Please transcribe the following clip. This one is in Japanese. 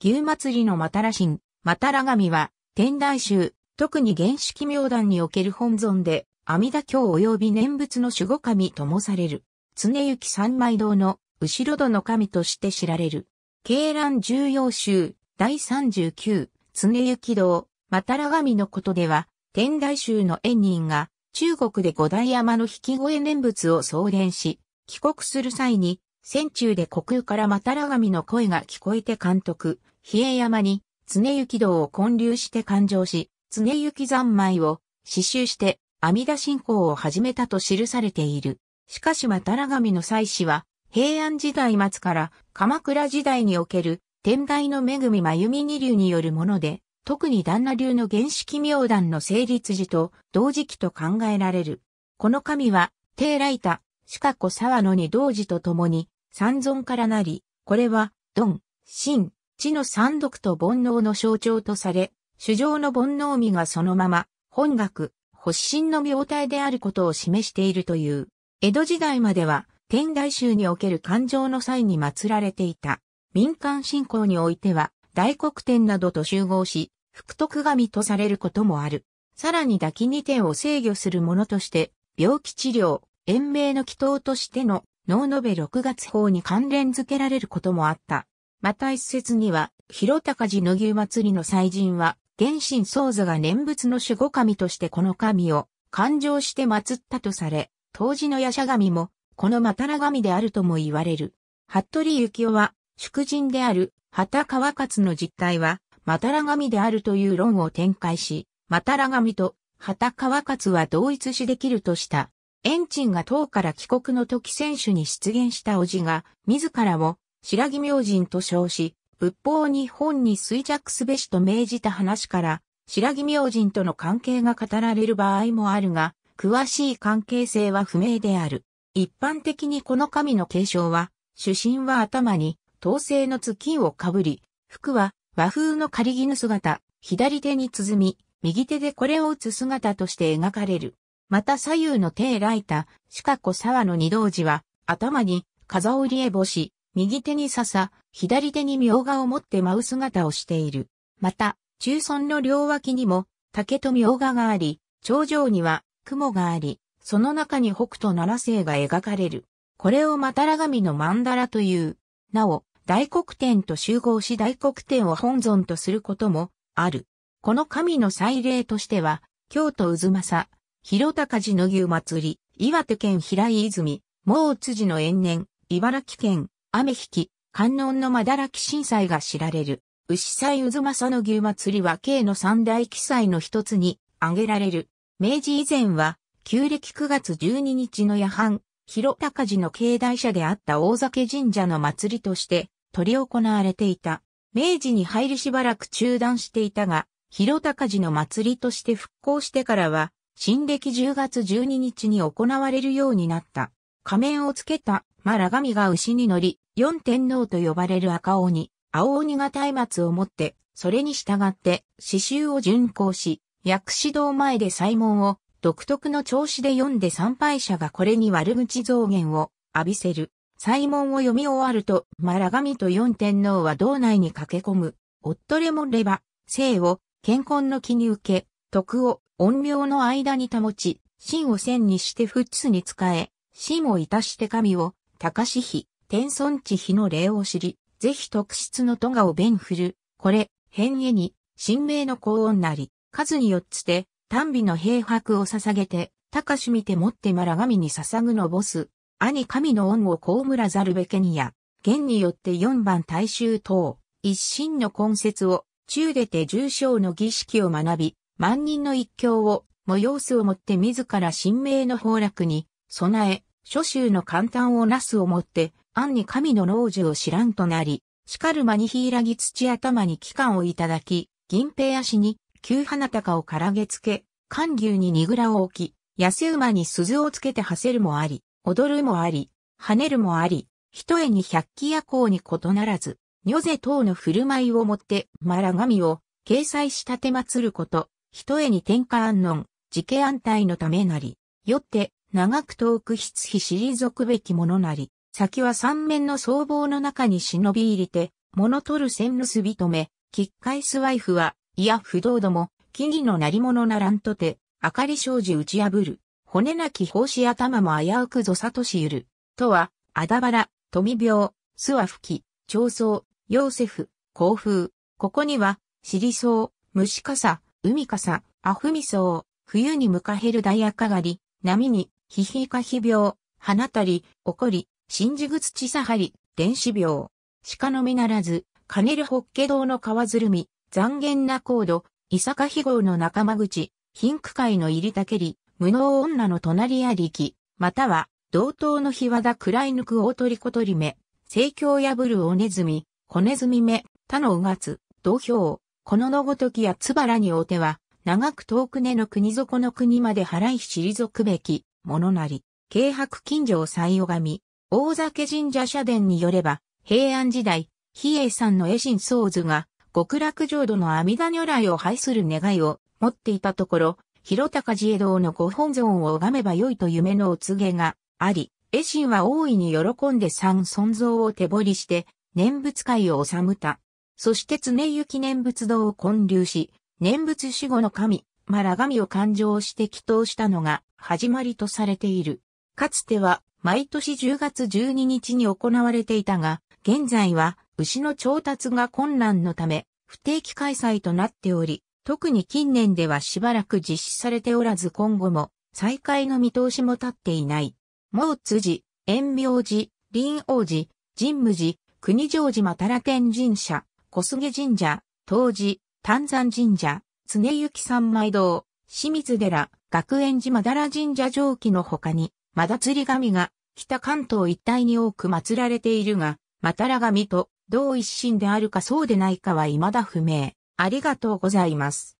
牛祭りのマタラ神、マタラ神は、天台宗、特に原始妙団における本尊で、阿弥陀経及び念仏の守護神ともされる、常行三枚堂の後ろ戸の神として知られる。慶蘭重要宗第39常行堂マタラ神のことでは、天台宗の縁人が中国で五大山の引き越え念仏を送電し、帰国する際に戦中で虚空からまたら神の声が聞こえて監督、比叡山に、常行道を建立して勘定し、常行三昧を刺繍して、阿弥陀信仰を始めたと記されている。しかしまたら神の祭祀は、平安時代末から鎌倉時代における天台の恵み真弓美二流によるもので、特に旦那流の原始奇妙団の成立時と同時期と考えられる。この神は、帝ライタ、シカ子沢野に同時と共に、三尊からなり、これは、ドン、シン、地の三毒と煩悩の象徴とされ、主上の煩悩味がそのまま、本学、発信の病体であることを示しているという。江戸時代までは、天台宗における感情の際に祀られていた。民間信仰においては、大黒天などと集合し、福徳神とされることもある。さらに抱きに手を制御するものとして、病気治療、延命の祈祷としての能延べ6月法に関連付けられることもあった。また一説には、広高寺の牛祭りの祭神は、原神創座が念仏の守護神としてこの神を勘定して祀ったとされ、当時の夜叉神も、このまたら神であるとも言われる。服部幸雄は、祝神である、畑川勝の実態は、またら神であるという論を展開し、またら神と、畑川勝は同一視できるとした。エンチンが唐から帰国の時選手に出現した叔父が、自らを白木明神と称し、仏法日本に衰弱すべしと命じた話から、白木明神との関係が語られる場合もあるが、詳しい関係性は不明である。一般的にこの神の継承は、主神は頭に、陶製の月をかぶり、服は和風の仮絹姿、左手に鼓、右手でこれを打つ姿として描かれる。また左右の手へライタ、四角沢の二道寺は、頭に、風織絵星、右手に笹、左手に苗画を持って舞う姿をしている。また、中村の両脇にも、竹と苗画があり、頂上には、雲があり、その中に北斗奈良星が描かれる。これをまたら神の曼荼羅という。なお、大黒天と集合し大黒天を本尊とすることもある。この神の祭礼としては、京都渦政、広高寺の牛祭り、岩手県平井泉、毛辻の延年、茨城県、雨引観音のまだらき震災が知られる、牛祭渦政の牛祭りは京の三大記載の一つに挙げられる。明治以前は、旧暦9月12日の夜半、広高寺の境内社であった大酒神社の祭りとして取り行われていた。明治に入りしばらく中断していたが、広高寺の祭りとして復興してからは、新暦10月12日に行われるようになった。仮面をつけた、マラガミが牛に乗り、四天王と呼ばれる赤鬼、青鬼が松明を持って、それに従って、刺繍を巡行し、薬師堂前で祭文を、独特の調子で読んで参拝者がこれに悪口増減を浴びせる。祭文を読み終わると、マラガミと四天王は道内に駆け込む。夫レモレバ、生を、健康の気に受け、徳を、音量の間に保ち、真を線にして仏に仕え、真をいたして神を、高し比、天尊地比の礼を知り、是非特質の都がを弁振る、これ、変化に、神明の高音なり、数によつて、丹美の平白を捧げて、高し見てもってまら神に捧ぐのボス、兄神の恩をこむらざるべけにや、弦によって四番大衆等、一心の根節を、中出て重症の儀式を学び、万人の一興を催すをもって自ら神明の崩落に備え、諸州の簡単をなすをもって、暗に神の老樹を知らんとなり、しかる間にひいらぎ土頭に機関をいただき、銀平足に、旧花高をからげつけ、寒牛ににぐらを置き、痩せ馬に鈴をつけて馳せるもあり、踊るもあり、跳ねるもあり、一重に百鬼夜行に異ならず、女瀬等の振る舞いをもって、まら神を、掲載したてまつること、ひとえに天下安穏、時家安泰のためなり、よって、長く遠くひしり退くべきものなり、先は三面の僧帽の中に忍び入りて、物取る線結び止め、きっスワすフは、いや不動ども、木々のなり物ならんとて、明かり障子打ち破る、骨なき奉仕頭も危うくぞさとしゆる、とは、あだばら、富病、諏訪吹き、長僧、ヨーセフ、甲風、ここには、尻僧、虫さ、海笠、アフミソウ、冬に向かへるダイヤかがり、波に、ヒヒカヒ病、花たり、起こり、新珠口ちさはり、電子病。鹿のみならず、カネルホッケ堂の川ずるみ、残言な高度、伊坂ヒ号の仲間口、貧苦界の入りたけり、無能女の隣ありき、または、同等の日和田くらいぬく大鳥小鳥目、盛況破るおねずみ、小ねずみ目、他のうがつ、土俵、こののごときやつばらにおては、長く遠くねの国底の国まで払いしりぞくべき、ものなり、軽薄近所を最拝み、大酒神社社殿によれば、平安時代、比叡山の絵心僧図が、極楽浄土の阿弥陀如来を拝する願いを持っていたところ、広高寺江堂のご本尊を拝めばよいと夢のお告げがあり、絵心は大いに喜んで三尊像を手彫りして、念仏会を治むた。そして常行念仏堂を建立し、念仏守護の神、マラ神を勘定して祈祷したのが始まりとされている。かつては毎年10月12日に行われていたが、現在は牛の調達が困難のため不定期開催となっており、特に近年ではしばらく実施されておらず今後も再開の見通しも立っていない。毛辻、延明寺、林王寺、神武寺、国城寺たら天神社、小菅神社、当時、丹山神社、常行三枚堂、清水寺、学園寺だら神社上記の他に、まだ釣り神が北関東一帯に多く祀られているが、またら神と同一心であるかそうでないかは未だ不明。ありがとうございます。